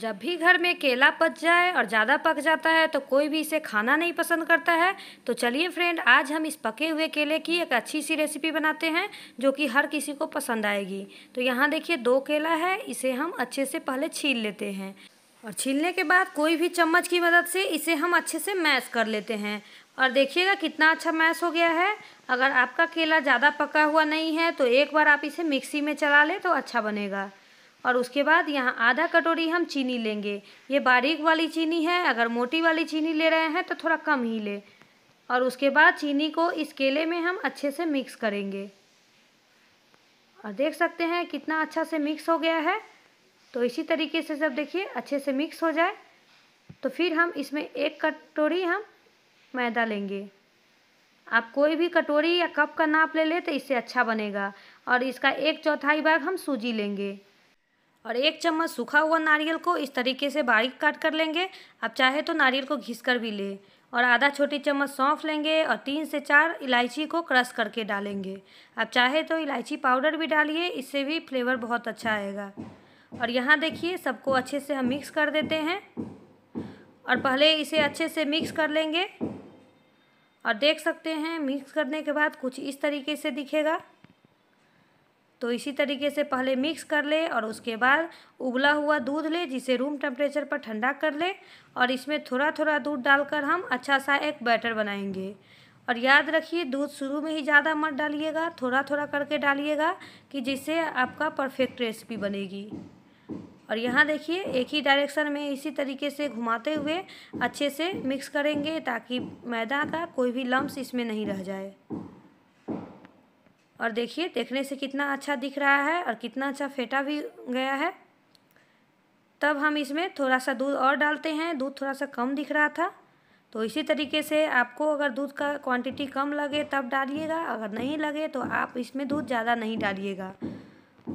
जब भी घर में केला पच जाए और ज़्यादा पक जाता है तो कोई भी इसे खाना नहीं पसंद करता है तो चलिए फ्रेंड आज हम इस पके हुए केले की एक अच्छी सी रेसिपी बनाते हैं जो कि हर किसी को पसंद आएगी तो यहाँ देखिए दो केला है इसे हम अच्छे से पहले छील लेते हैं और छीलने के बाद कोई भी चम्मच की मदद से इसे हम अच्छे से मैश कर लेते हैं और देखिएगा कितना अच्छा मैश हो गया है अगर आपका केला ज़्यादा पका हुआ नहीं है तो एक बार आप इसे मिक्सी में चला लें तो अच्छा बनेगा और उसके बाद यहाँ आधा कटोरी हम चीनी लेंगे ये बारीक वाली चीनी है अगर मोटी वाली चीनी ले रहे हैं तो थोड़ा कम ही ले और उसके बाद चीनी को इस केले में हम अच्छे से मिक्स करेंगे और देख सकते हैं कितना अच्छा से मिक्स हो गया है तो इसी तरीके से सब देखिए अच्छे से मिक्स हो जाए तो फिर हम इसमें एक कटोरी हम मैदा लेंगे आप कोई भी कटोरी या कप का नाप ले ले तो इससे अच्छा बनेगा और इसका एक चौथाई भाग हम सूजी लेंगे और एक चम्मच सूखा हुआ नारियल को इस तरीके से बारीक काट कर लेंगे आप चाहे तो नारियल को घिस कर भी लें और आधा छोटी चम्मच सौंफ लेंगे और तीन से चार इलायची को क्रश करके डालेंगे आप चाहे तो इलायची पाउडर भी डालिए इससे भी फ्लेवर बहुत अच्छा आएगा और यहाँ देखिए सबको अच्छे से हम मिक्स कर देते हैं और पहले इसे अच्छे से मिक्स कर लेंगे और देख सकते हैं मिक्स करने के बाद कुछ इस तरीके से दिखेगा तो इसी तरीके से पहले मिक्स कर ले और उसके बाद उबला हुआ दूध ले जिसे रूम टेम्परेचर पर ठंडा कर ले और इसमें थोड़ा थोड़ा दूध डालकर हम अच्छा सा एक बैटर बनाएंगे और याद रखिए दूध शुरू में ही ज़्यादा मत डालिएगा थोड़ा थोड़ा करके डालिएगा कि जिससे आपका परफेक्ट रेसिपी बनेगी और यहाँ देखिए एक ही डायरेक्शन में इसी तरीके से घुमाते हुए अच्छे से मिक्स करेंगे ताकि मैदा का कोई भी लम्ब इसमें नहीं रह जाए और देखिए देखने से कितना अच्छा दिख रहा है और कितना अच्छा फेटा भी गया है तब हम इसमें थोड़ा सा दूध और डालते हैं दूध थोड़ा सा कम दिख रहा था तो इसी तरीके से आपको अगर दूध का क्वांटिटी कम लगे तब डालिएगा अगर नहीं लगे तो आप इसमें दूध ज़्यादा नहीं डालिएगा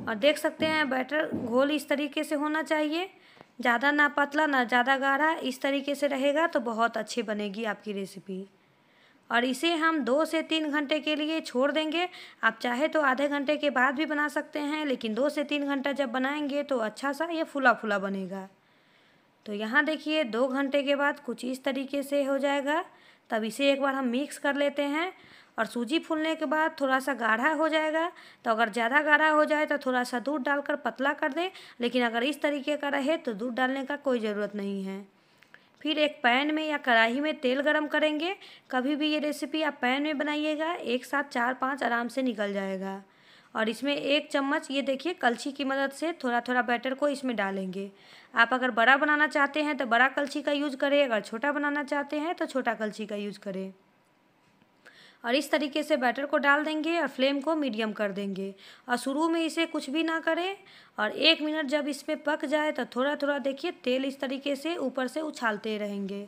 और देख सकते हैं बैटर घोल इस तरीके से होना चाहिए ज़्यादा ना पतला ना ज़्यादा गाढ़ा इस तरीके से रहेगा तो बहुत अच्छी बनेगी आपकी रेसिपी और इसे हम दो से तीन घंटे के लिए छोड़ देंगे आप चाहे तो आधे घंटे के बाद भी बना सकते हैं लेकिन दो से तीन घंटा जब बनाएंगे तो अच्छा सा ये फुला फुला बनेगा तो यहाँ देखिए दो घंटे के बाद कुछ इस तरीके से हो जाएगा तब इसे एक बार हम मिक्स कर लेते हैं और सूजी फूलने के बाद थोड़ा सा गाढ़ा हो जाएगा तो अगर ज़्यादा गाढ़ा हो जाए तो थोड़ा सा दूध डालकर पतला कर दें लेकिन अगर इस तरीके का रहे तो दूध डालने का कोई ज़रूरत नहीं है फिर एक पैन में या कढ़ाई में तेल गरम करेंगे कभी भी ये रेसिपी आप पैन में बनाइएगा एक साथ चार पाँच आराम से निकल जाएगा और इसमें एक चम्मच ये देखिए कलछी की मदद से थोड़ा थोड़ा बैटर को इसमें डालेंगे आप अगर बड़ा बनाना चाहते हैं तो बड़ा कलछी का यूज़ करें अगर छोटा बनाना चाहते हैं तो छोटा कलछी का यूज़ करें और इस तरीके से बैटर को डाल देंगे और फ्लेम को मीडियम कर देंगे और शुरू में इसे कुछ भी ना करें और एक मिनट जब इसमें पक जाए तो थोड़ा थोड़ा देखिए तेल इस तरीके से ऊपर से उछालते रहेंगे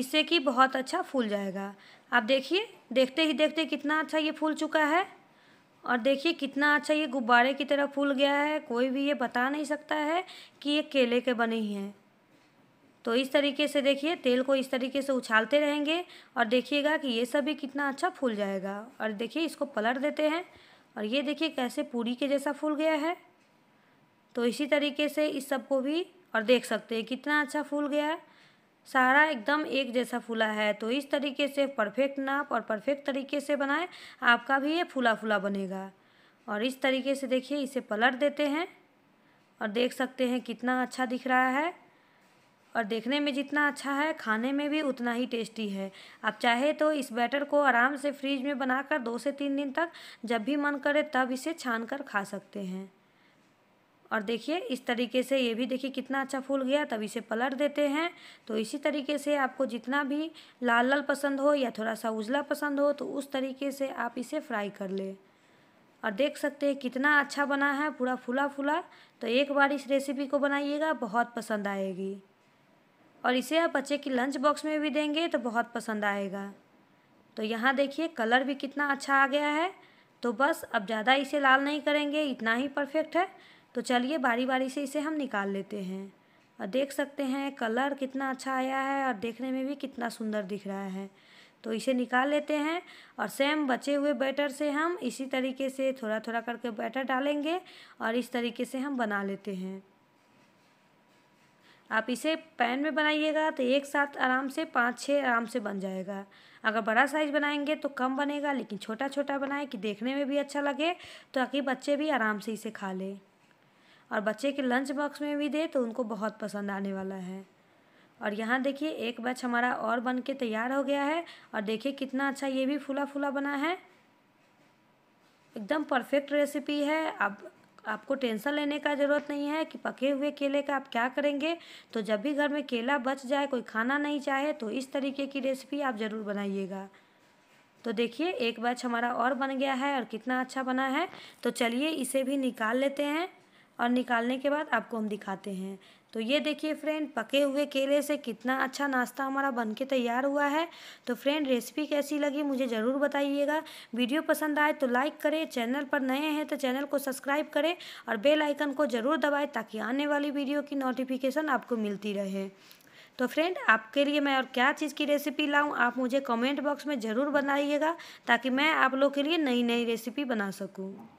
इससे कि बहुत अच्छा फूल जाएगा आप देखिए देखते ही देखते कितना अच्छा ये फूल चुका है और देखिए कितना अच्छा ये गुब्बारे की तरह फूल गया है कोई भी ये बता नहीं सकता है कि ये केले के बने ही हैं तो इस तरीके से देखिए तेल को इस तरीके से उछालते रहेंगे और देखिएगा कि ये सब भी कितना अच्छा फूल जाएगा और देखिए इसको पलट देते हैं और ये देखिए कैसे पूरी के जैसा फूल गया है तो इसी तरीके से इस सब को भी और देख सकते हैं कितना अच्छा फूल गया है सारा एकदम एक जैसा फूला है तो इस तरीके से परफेक्ट नाप और परफेक्ट तरीके से बनाएं आपका भी ये फूला फूला बनेगा और इस तरीके से देखिए इसे पलट देते हैं और देख सकते हैं कितना अच्छा दिख रहा है और देखने में जितना अच्छा है खाने में भी उतना ही टेस्टी है आप चाहे तो इस बैटर को आराम से फ्रिज में बनाकर दो से तीन दिन तक जब भी मन करे तब इसे छान कर खा सकते हैं और देखिए इस तरीके से ये भी देखिए कितना अच्छा फूल गया तब इसे पलट देते हैं तो इसी तरीके से आपको जितना भी लाल लाल पसंद हो या थोड़ा सा उजला पसंद हो तो उस तरीके से आप इसे फ्राई कर ले और देख सकते हैं कितना अच्छा बना है पूरा फूला फूला तो एक बार इस रेसिपी को बनाइएगा बहुत पसंद आएगी और इसे आप बच्चे की लंच बॉक्स में भी देंगे तो बहुत पसंद आएगा तो यहाँ देखिए कलर भी कितना अच्छा आ गया है तो बस अब ज़्यादा इसे लाल नहीं करेंगे इतना ही परफेक्ट है तो चलिए बारी बारी से इसे हम निकाल लेते हैं और देख सकते हैं कलर कितना अच्छा आया है और देखने में भी कितना सुंदर दिख रहा है तो इसे निकाल लेते हैं और सेम बचे हुए बैटर से हम इसी तरीके से थोड़ा थोड़ा करके बैटर डालेंगे और इस तरीके से हम बना लेते हैं आप इसे पैन में बनाइएगा तो एक साथ आराम से पाँच छः आराम से बन जाएगा अगर बड़ा साइज़ बनाएंगे तो कम बनेगा लेकिन छोटा छोटा बनाए कि देखने में भी अच्छा लगे ताकि बच्चे भी आराम से इसे खा लें और बच्चे के लंच बॉक्स में भी दे तो उनको बहुत पसंद आने वाला है और यहाँ देखिए एक बैच हमारा और बन के तैयार हो गया है और देखिए कितना अच्छा ये भी फूला फूला बना है एकदम परफेक्ट रेसिपी है अब आपको टेंशन लेने का ज़रूरत नहीं है कि पके हुए केले का आप क्या करेंगे तो जब भी घर में केला बच जाए कोई खाना नहीं चाहे तो इस तरीके की रेसिपी आप ज़रूर बनाइएगा तो देखिए एक बैच हमारा और बन गया है और कितना अच्छा बना है तो चलिए इसे भी निकाल लेते हैं और निकालने के बाद आपको हम दिखाते हैं तो ये देखिए फ्रेंड पके हुए केले से कितना अच्छा नाश्ता हमारा बन के तैयार हुआ है तो फ्रेंड रेसिपी कैसी लगी मुझे ज़रूर बताइएगा वीडियो पसंद आए तो लाइक करें चैनल पर नए हैं तो चैनल को सब्सक्राइब करें और बेल आइकन को ज़रूर दबाएं ताकि आने वाली वीडियो की नोटिफिकेशन आपको मिलती रहे तो फ्रेंड आपके लिए मैं और क्या चीज़ की रेसिपी लाऊँ आप मुझे कमेंट बॉक्स में ज़रूर बनाइएगा ताकि मैं आप लोग के लिए नई नई रेसिपी बना सकूँ